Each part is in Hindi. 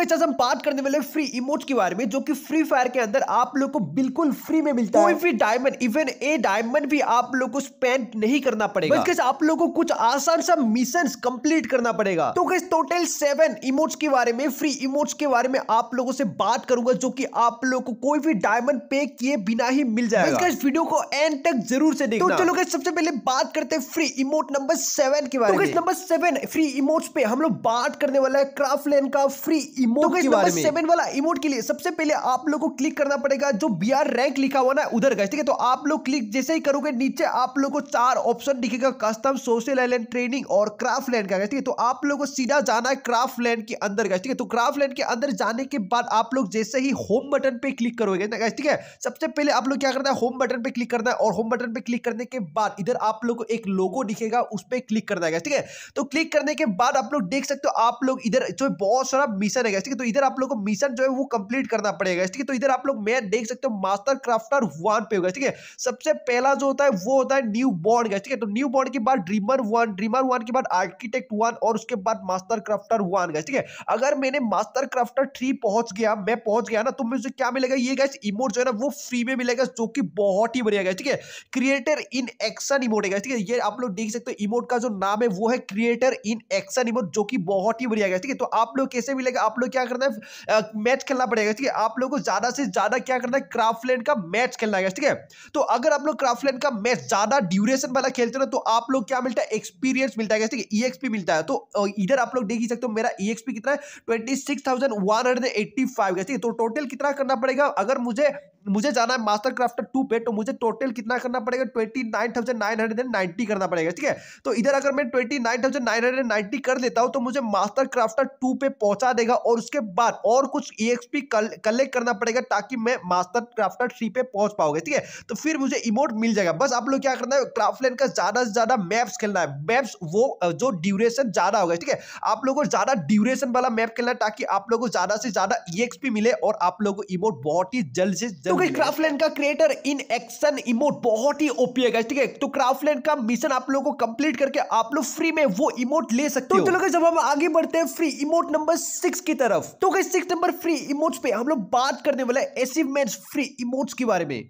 ओके हम बात करने वाले फ्री इमोट के बारे में जो कि फ्री फायर के अंदर आप लोग को बिल्कुल फ्री में मिलता कोई है कोई भी डायमंड इवन ए डायमंड भी आप लोग को स्पेंड नहीं करना पड़ेगा बल्कि आप लोग को कुछ आसान सा मिशन कंप्लीट करना पड़ेगा तो कैसे टोटल सेवन इमोट्स के बारे में फ्री इमोट्स के बारे में आप लोगों से बात करूंगा जो की आप लोग को कोई भी डायमंड पे किए बिना ही मिल जाएगा इस वीडियो को एंड तक जरूर से देखो तो चलो गैस सबसे पहले बात करते हैं फ्री इमोट नंबर सेवन के तो बारे में नंबर सेवन फ्री इमोट्स पे हम लोग बात करने वाला है क्राफ्ट का फ्री इमोट तो के बारे में सेवन वाला इमोट के लिए सबसे पहले आप लोग को क्लिक करना पड़ेगा जो बी आर रैंक लिखा हुआ ना उधर गए ठीक है तो आप लोग क्लिक जैसे ही करोगे नीचे आप लोग को चार ऑप्शन दिखेगा कस्टम सोशल आइलैंड ट्रेनिंग और क्राफ्ट लैंड का ठीक है तो आप लोग को सीधा जाना है क्राफ्ट लैंड के अंदर गए ठीक है तो क्राफ्ट लैंड के अंदर जाने के बाद आप लोग जैसे ही होम बटन पे क्लिक करोगे ना ठीक है सबसे पहले आप लोग क्या करना है होम बटन पे क्लिक करना है और होम बटन पे क्लिक करने के बाद इधर आप लोग को एक लोगो दिखेगा उस पर क्लिक करना है ठीक है तो क्लिक करने के बाद आप लोग देख सकते हो आप लोग इधर जो बहुत सारा मिशन है पड़ेगा ठीक है तो इधर आप लोग को मिशन जो है वो कंप्लीट करना पड़ेगा ठीक है तो इधर आप लोग मैं देख सकते हो मास्टर क्राफ्टर वन पे होगा ठीक है सबसे पहला जो होता है वो होता है न्यू बॉर्ड ठीक है तो न्यू बॉर्ड के बाद ड्रीमर वन ड्रीमर वन के बाद आर्किटेक्ट वन और उसके बाद मास्टर क्राफ्टर वन गए ठीक है अगर मैंने मास्टर क्राफ्टर थ्री पहुंच गया मैं पहुंच गया ना तो मुझे क्या मिलेगा ये गैस इमोट जो है ना वो फ्री में मिलेगा जो कि बहुत ही बढ़िया गया ठीक है क्रिएटर इन एक्शन इमोट है ठीक है ये आप लोग देख सकते हो इमोट का जो नाम है वो है क्रिएटर इन एक्शन इमोट जो कि बहुत ही बढ़िया गया ठीक है तो आप लोग कैसे मिलेगा आप लोग लोग क्या करना है मैच खेलना पड़ेगा ठीक है आप लोग को ज़्यादा से ज़्यादा क्या करना है क्राफ्टलैंड का मैच खेलना है ठीक है तो अगर आप लोग क्राफ्टलैंड का मैच ज़्यादा ड्यूरेशन वाला खेलते हो तो आप लोग क्या मिलता है एक्सपीरियंस मिलता है ठीक है ई e मिलता है तो इधर आप लोग देख ही सकते हो मेरा ई e कितना है twenty six thousand one hundred eighty five ठीक है तो टोटल कितना करना पड़ेगा अगर मुझे मुझे जाना है मास्टर क्राफ्टर टू पे तो मुझे टोटल कितना करना पड़ेगा twenty nine thousand nine hundred and ninety करना पड़ेगा ठीक है तो इधर अगर मैं twenty nine thousand nine hundred and ninety कर देता हूँ तो मुझे मास्टर क्राफ्टर टू पे पहुंचा देगा और उसके बाद और कुछ ई एक्स पी कलेक्ट करना पड़ेगा ताकि मैं मास्टर क्राफ्टर थ्री पे पहुंच पाओगे ठीक है तो फिर मुझे इमोट मिल जाएगा बस आप लोग क्या करना है क्राफ्टलैन का ज़्यादा से ज़्यादा मैप्स खेलना है मैप्स वो जो ड्यूरेशन ज़्यादा होगा ठीक है आप लोगों को ज़्यादा ड्यूरेशन वाला मैप खेलना है ताकि आप लोगों को ज़्यादा से ज़्यादा ई मिले और आप लोगों को इमोट बहुत ही जल्द से जल्द हो क्राफ्टलैंड का क्रिएटर इन एक्शन इमोट बहुत ही ओपी है ठीक है तो क्राफ्टलैंड का मिशन आप लोगों को कंप्लीट करके आप लोग फ्री में वो इमोट ले सकते तो हो तो जब हम आगे बढ़ते हैं फ्री इमोट नंबर सिक्स की तरफ तो सिक्स नंबर फ्री इमोट्स पे हम लोग बात करने वाले अचीवमेंट फ्री इमोट्स के बारे में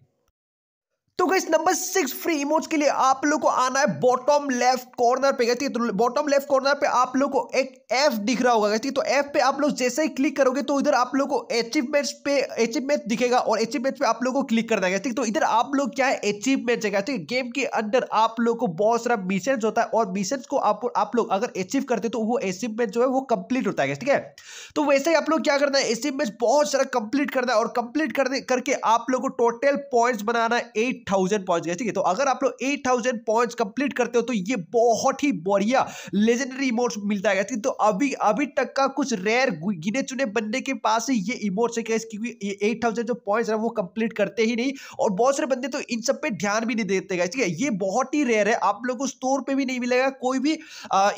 तो गई नंबर सिक्स फ्री इमोज के लिए आप लोग को आना है बॉटम लेफ्ट कॉर्नर पे गई तो बॉटम लेफ्ट कॉर्नर पे आप लोग को एक एफ दिख रहा होगा गई तो एफ पे आप लोग जैसे ही क्लिक करोगे तो इधर आप लोग को अचीवमेंट्स पे अचीवमेंट दिखेगा और अचीवमेंट पे आप लोग को क्लिक करना है तो इधर आप लोग क्या है अचीवमेंट जगह ठीक गेम के अंदर आप लोग को बहुत सारा मिशन होता है और मिशन को आप, आप लोग अगर अचीव करते तो वो अचीवमेंट जो है वो कंप्लीट होता है ठीक है तो वैसे ही आप लोग क्या करना है अचीवमेंट बहुत सारा कंप्लीट करना है और कंप्लीट करने करके आप लोग को टोटल पॉइंट्स बनाना है एट थाउजेंड पॉइंट्स गए ठीक है तो अगर आप लोग 8000 पॉइंट्स कंप्लीट करते हो तो ये बहुत ही बढ़िया लेजेंडरी इमोट्स मिलता है तो अभी अभी तक का कुछ रेयर गिने चुने बंदे के पास ही ये इमोट्स है क्योंकि एट जो पॉइंट्स है वो कंप्लीट करते ही नहीं और बहुत सारे बंदे तो इन सब पे ध्यान भी नहीं देते ठीक है ये बहुत ही रेयर है आप लोग को स्टोर पर भी नहीं मिलेगा कोई भी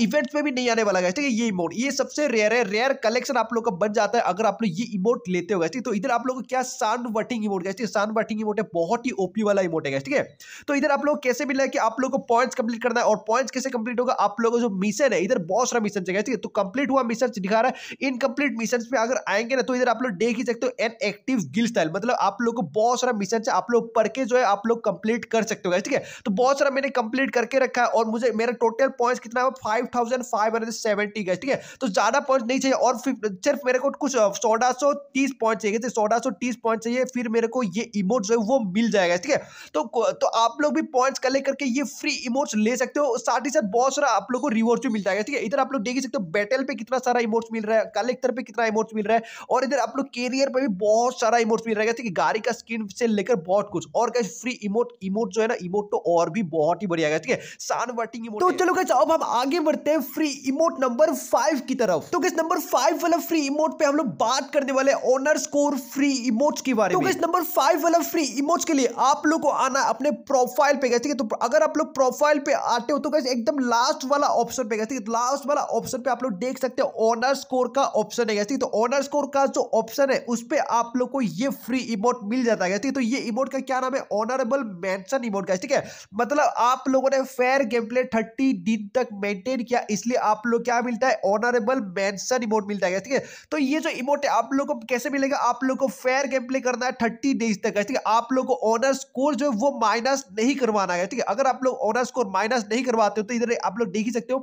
इवेंट्स पे भी नहीं आने वाला है ठीक है ये इमोट ये सबसे रेयर है रेयर कलेक्शन आप लोग का बन जाता है अगर आप लोग ये इमोट लेते हो है तो इधर आप लोग क्या सान वटिंग इमोट गए सान वटिंग इमोट है बहुत ही ओपी वाला इमोट फोटेगा ठीक है तो इधर आप लोग कैसे मिल रहा है कि आप लोग को पॉइंट्स कंप्लीट करना है और पॉइंट्स कैसे कंप्लीट होगा आप लोगों जो मिशन है इधर बहुत सारा मिशन चाहिए ठीक है तो कंप्लीट हुआ मिशन दिखा रहा है इनकम्प्लीट मिशन पर अगर आएंगे ना तो इधर आप लोग देख ही सकते हो एन एक्टिव गिल स्टाइल मतलब आप लोग को बहुत सारा मिशन आप लोग पढ़ के जो है आप लोग कंप्लीट कर सकते हो ठीक है तो बहुत सारा मैंने कंप्लीट करके रखा है और मुझे मेरा टोटल पॉइंट्स कितना है five thousand five hundred seventy गए ठीक है तो ज्यादा पॉइंट नहीं चाहिए और सिर्फ मेरे को कुछ सोलह सौ तीस पॉइंट चाहिए सोलह सौ तीस पॉइंट चाहिए फिर मेरे को ये इमोट जो है वो मिल जाएगा ठीक है तो तो आप लोग भी पॉइंट्स कलेक्ट करके ये फ्री इमोट्स ले सकते हो साथ ही साथ बहुत सारा आप लोग को रिवॉर्ड भी मिल जाएगा ठीक है इधर आप लोग देख सकते हो बैटल पे कितना सारा इमोट्स मिल रहा है कलेक्टर पे कितना इमोट्स मिल रहा है और इधर आप लोग कैरियर पर भी बहुत सारा इमोट्स मिल है ठीक है गाड़ी का स्क्रीन से लेकर बहुत कुछ और कैसे फ्री इमोट इमोट जो है ना इमोट तो और भी बहुत ही बढ़िया ठीक है सान वर्टिंग इमोट तो चलो कैसे अब हम आगे बढ़ते हैं फ्री इमोट नंबर फाइव की तरफ तो किस नंबर फाइव वाला फ्री इमोट पे हम लोग बात करने वाले ऑनर स्कोर फ्री इमोट्स के बारे तो में तो नंबर फाइव वाला फ्री इमोट्स के लिए आप लोग को आना अपने प्रोफाइल पे गए तो अगर आप लोग प्रोफाइल पे आते हो तो गए एकदम लास्ट वाला ऑप्शन पे गए ठीक लास्ट तो वाला ऑप्शन पे आप लोग देख सकते हो ऑनर स्कोर का ऑप्शन है गए तो ऑनर स्कोर का जो ऑप्शन है उस पर आप लोग को ये फ्री इमोट मिल जाता है है तो ये इमोट का क्या नाम है ऑनरेबल मैंशन इमोट का ठीक है मतलब आप लोगों ने फेयर गेम प्ले थर्टी दिन तक मेंटेन किया इसलिए आप लोग क्या मिलता है ऑनरेबल मैंशन इमोट मिलता है ठीक है तो ये जो इमोट है आप लोग को कैसे मिलेगा आप लोग को फेयर गेम प्ले करना है थर्टी डेज तक ठीक है आप लोग को ऑनर स्कोर जो है वो माइनस नहीं करवाना है ठीक है अगर आप लोग ऑनर स्कोर माइनस नहीं करवाते हो तो इधर आप लोग देख ही सकते हो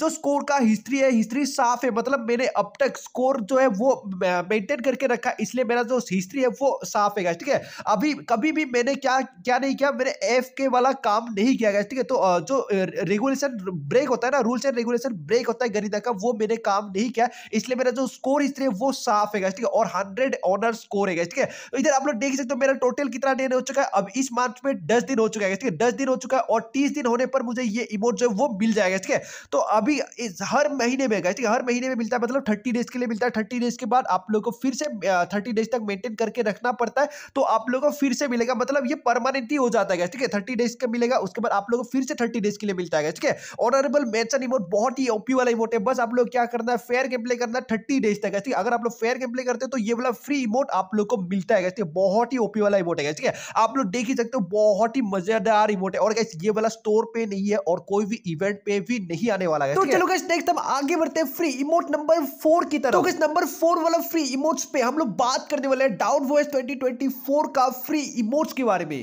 जो स्कोर का हिस्ट्री है हिस्ट्री साफ है मतलब मैंने अब तक स्कोर जो है वो मेंटेन करके रखा इसलिए मेरा जो हिस्ट्री है वो साफ है ठीक है अभी कभी भी मैंने क्या क्या नहीं किया मैंने एफ के वाला काम नहीं किया गया ठीक है तो जो रेगुलेशन ब्रेक होता है ना रूल्स एंड रेगुलेशन ब्रेक होता है गणिता का वो मैंने काम नहीं किया इसलिए मेरा जो स्कोर हिस्ट्री है वो साफ है ठीक है और हंड्रेड ऑनर स्कोर है ठीक है तो इधर आप लोग देख सकते हो मेरा टोटल कितना डेन हो चुका है अब इस मार्च में दस दिन हो चुका है ठीक है दस दिन हो चुका है और तीस दिन होने पर मुझे ये इमोट जो है वो मिल जाएगा ठीक है तो अभी इस हर महीने में ठीक है हर महीने में मिलता है मतलब थर्टी डेज के लिए मिलता है थर्टी डेज के बाद आप लोग को फिर से थर्टी डेज तक मेंटेन करके रखना पड़ता है तो आप लोग को फिर से मिलेगा मतलब ये परमानेंट ही हो जाता है ठीक है थर्टी डेज का मिलेगा उसके बाद आप लोग को फिर से थर्टी डेज के लिए मिलता है ठीक है ऑनरेबल मैचन इमोट बहुत ही ओपी वाला इमोट है बस आप लोग क्या करना है फेयर गेम प्ले करना है थर्टी डेज तक ठीक है अगर आप लोग फेयर गेम प्ले करते हैं तो ये वाला फ्री इमोट आप लोग को मिलता है ठीक है बहुत ही ओपी वाला इमोट है ठीक है आप लोग देख ही सकते हो बहुत ही मजेदार रिमोट है और ये वाला स्टोर पे नहीं है और कोई भी इवेंट पे भी नहीं आने वाला है तो चलो नेक्स्ट हम आगे बढ़ते हैं फ्री इमोट नंबर फोर की तरफ तो नंबर फोर वाला फ्री इमोट्स पे हम लोग बात करने वाले हैं डाउन वॉइस ट्वेंटी का फ्री इमोट्स के बारे में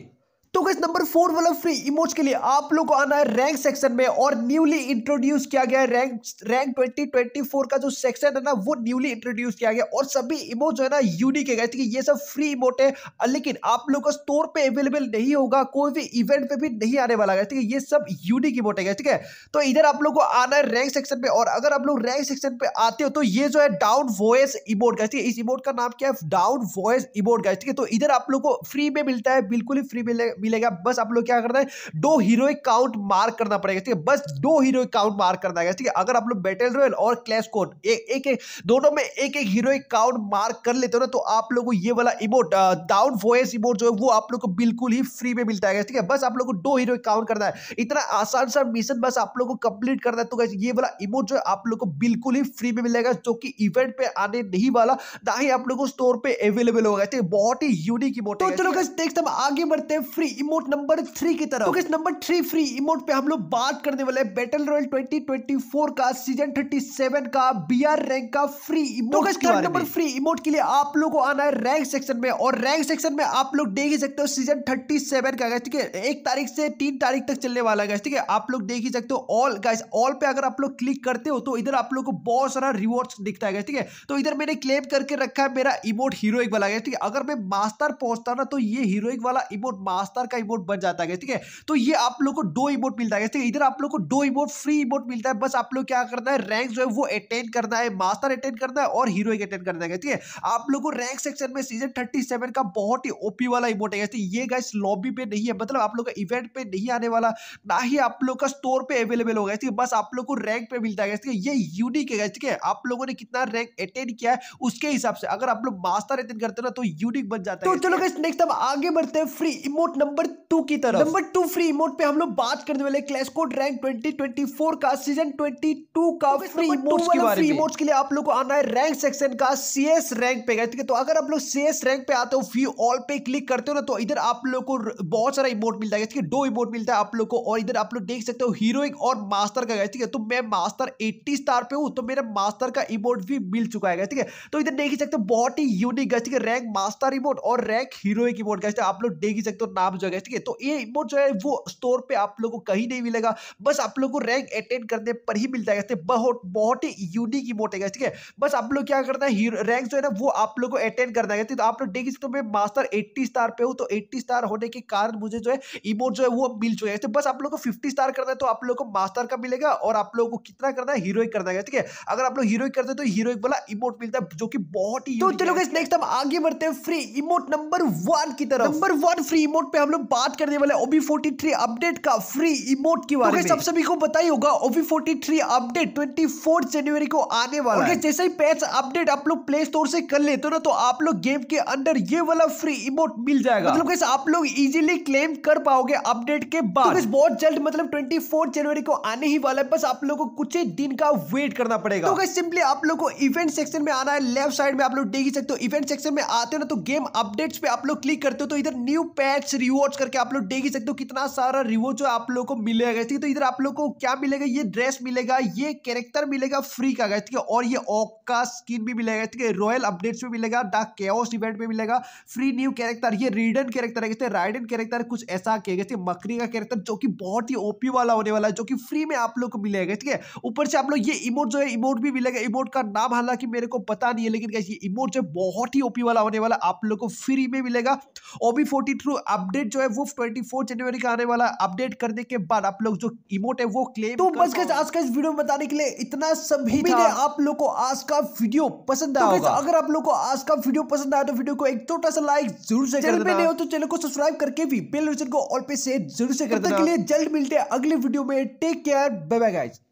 दोस्तों नंबर फोर वाला फ्री इमोज के लिए आप लोग को आना है रैंक सेक्शन में और न्यूली इंट्रोड्यूस किया गया है रैंक रैंक 2024 का जो सेक्शन है ना वो न्यूली इंट्रोड्यूस किया गया और सभी इमोज जो है ना यूनिक है कि ये सब फ्री इमोट है लेकिन आप लोग का स्टोर पे अवेलेबल नहीं होगा कोई भी इवेंट पे भी नहीं आने वाला है ठीक है ये सब यूनिक इमोट है ठीक है तो इधर आप लोग को आना है रैंक सेक्शन पे और अगर आप लोग रैंक सेक्शन पे आते हो तो ये जो है डाउन वॉयस इमोट का ठीक है इस इमोट का नाम क्या है डाउन वॉयस इमोट का ठीक है तो इधर आप लोग को फ्री में मिलता है बिल्कुल ही फ्री मिलेगा मिलेगा बस आप लोग क्या करना है दो हीरो काउंट मार्क करना पड़ेगा ठीक है बस दो हीरो काउंट मार्क करना है ठीक है अगर आप लोग बैटल रॉयल और क्लैश कोड एक एक दोनों में एक एक हीरो काउंट मार्क कर लेते हो ना तो आप लोग को ये वाला इमोट डाउन वॉयस इमोट जो है वो आप लोग को बिल्कुल ही फ्री में मिलता है ठीक है बस आप लोग को दो हीरो काउंट करना है इतना आसान सा मिशन बस आप लोग को कंप्लीट करना है तो ये वाला इमोट जो है आप लोग को बिल्कुल ही फ्री में मिलेगा जो कि इवेंट पे आने नहीं वाला ना ही आप लोग को स्टोर पे अवेलेबल होगा ठीक है बहुत ही यूनिक इमोट तो चलो देखते हम आगे बढ़ते हैं फ्री इमोट नंबर थ्री की तरफ तो इस नंबर थ्री फ्री इमोट पे हम लोग बात करने वाले बैटल रॉयल 2024 का सीजन 37 का बीआर रैंक का फ्री इमोट तो के नंबर फ्री इमोट के लिए आप लोगों को आना है रैंक सेक्शन में और रैंक सेक्शन में आप लोग देख ही सकते हो सीजन 37 का ठीक है एक तारीख से तीन तारीख तक चलने वाला है ठीक है आप लोग देख ही सकते हो ऑल गैस ऑल पे अगर आप लोग क्लिक करते हो तो इधर आप लोग को बहुत सारा रिवॉर्ड दिखता है ठीक है तो इधर मैंने क्लेम करके रखा है मेरा इमोट हीरोइक वाला गया ठीक है अगर मैं मास्टर पहुंचता ना तो ये हीरोइक वाला इमोट मास्टर हज़ार का इमोट बन जाता है ठीक है तो ये आप लोग को दो इमोट मिलता है ठीक है इधर आप लोग को दो इमोट फ्री इमोट मिलता है बस आप लोग क्या करना है रैंक जो है वो अटेंड करना है मास्टर अटेंड करना है और हीरो अटेंड करना है ठीक है आप लोग को रैंक सेक्शन में सीजन थर्टी का बहुत ही ओपी वाला इमोट है ये गैस लॉबी पे नहीं है मतलब आप लोग का इवेंट पे नहीं आने वाला ना ही आप लोग का स्टोर पे अवेलेबल होगा ठीक है बस आप लोग को रैंक पे मिलता है है ये यूनिक है ठीक है आप लोगों ने कितना रैंक अटेंड किया है उसके हिसाब से अगर आप लोग मास्टर अटेंड करते ना तो यूनिक बन जाता है तो चलो नेक्स्ट हम आगे बढ़ते हैं free emote number number two की तरफ नंबर टू फ्री मोड पे हम लोग बात करने वाले क्लैश कोड रैंक 2024 का सीजन 22 का फ्री इमोट्स के बारे में फ्री इमोट्स के लिए आप लोग को आना है रैंक सेक्शन का सीएस रैंक पे ठीक है तो अगर आप लोग सीएस रैंक पे आते हो फ्री ऑल पे क्लिक करते हो ना तो इधर आप लोग को बहुत सारा इमोट मिलता है दो इमोट मिलता है आप लोग को और इधर आप लोग देख सकते हो हीरो और मास्टर का ठीक है तो मैं मास्टर एट्टी स्टार पे हूँ तो मेरा मास्टर का इमोट भी मिल चुका है ठीक है तो इधर देख ही सकते हो बहुत ही यूनिक ठीक है रैंक मास्टर इमोट और रैंक हीरोइक इमोट आप लोग देख ही सकते हो नाम जाएगा ठीक है तो ये इमोट जो है वो स्टोर पे आप लोगों को कहीं नहीं मिलेगा बस आप लोगों को रैंक अटेंड करने पर ही मिलता है बहुत बहुत ही यूनिक इमोट है ठीक है बस आप लोग क्या करना है रैंक जो है ना वो आप लोग को अटेंड करना है तो आप लोग देख सकते हो मैं मास्टर एट्टी स्टार पे हूँ तो एट्टी स्टार होने के कारण मुझे जो है इमोट जो है वो मिल चुका है तो बस आप लोग को फिफ्टी स्टार करना है तो आप लोग को मास्टर का मिलेगा और आप लोगों को कितना करना है हीरोइक करना है ठीक है अगर आप लोग हीरोइक करते तो हीरोइक वाला इमोट मिलता है जो कि बहुत ही तो चलो नेक्स्ट हम आगे बढ़ते हैं फ्री इमोट नंबर वन की तरफ नंबर वन फ्री इमोट पे हम लोग बात करने वाले ओबी फोर्टी थ्री अपडेट का फ्री इमोट की बारे में सब सभी को बताई होगा OB forty three update twenty fourth जनवरी को आने वाला है जैसे ही पैच अपडेट आप लोग प्ले स्टोर से कर लेते हो ना तो आप लोग गेम के अंदर ये वाला फ्री इमोट मिल जाएगा मतलब कैसे आप लोग इजिली क्लेम कर पाओगे अपडेट के बाद तो बहुत जल्द मतलब ट्वेंटी जनवरी को आने ही वाला है बस आप लोग को कुछ ही दिन का वेट करना पड़ेगा तो सिंपली आप लोग को इवेंट सेक्शन में आना है लेफ्ट साइड में आप लोग देख ही सकते हो इवेंट सेक्शन में आते हो ना तो गेम अपडेट्स पे आप लोग क्लिक करते हो तो इधर न्यू पैच रिव्यू रिवॉर्ड्स करके आप लोग देख ही सकते हो कितना सारा रिवॉर्ड जो आप लोग को मिलेगा ठीक है तो इधर आप लोग को क्या मिलेगा ये ड्रेस मिलेगा ये कैरेक्टर मिलेगा फ्री का ठीक है और ये ऑक का स्किन भी मिलेगा ठीक है रॉयल अपडेट्स में मिलेगा द केओस इवेंट में मिलेगा फ्री न्यू कैरेक्टर ये रीडन कैरेक्टर है राइडन कैरेक्टर कुछ ऐसा कहेगा गए मकरी का कैरेक्टर जो कि बहुत ही ओपी वाला होने वाला है जो कि फ्री में आप लोग को मिलेगा ठीक है ऊपर से आप लोग ये इमोट जो है इमोट भी मिलेगा इमोट का नाम हालांकि मेरे को पता नहीं है लेकिन ये इमोट जो बहुत ही ओपी वाला होने वाला आप लोग को फ्री में मिलेगा ओबी फोर्टी थ्रू अपडेट जो है वो ट्वेंटी जनवरी का आने वाला अपडेट करने के बाद आप लोग जो इमोट है वो क्लेम तो बस गए आज का इस वीडियो में बताने के लिए इतना सभी आप लोग को आज का वीडियो पसंद आया तो होगा अगर आप लोग को आज का वीडियो पसंद आया तो वीडियो को एक छोटा सा लाइक जरूर से कर देना हो तो चैनल को सब्सक्राइब करके भी बेल आइकन को ऑल पे सेट जरूर से कर देना जल्द मिलते हैं अगले वीडियो में take care bye bye guys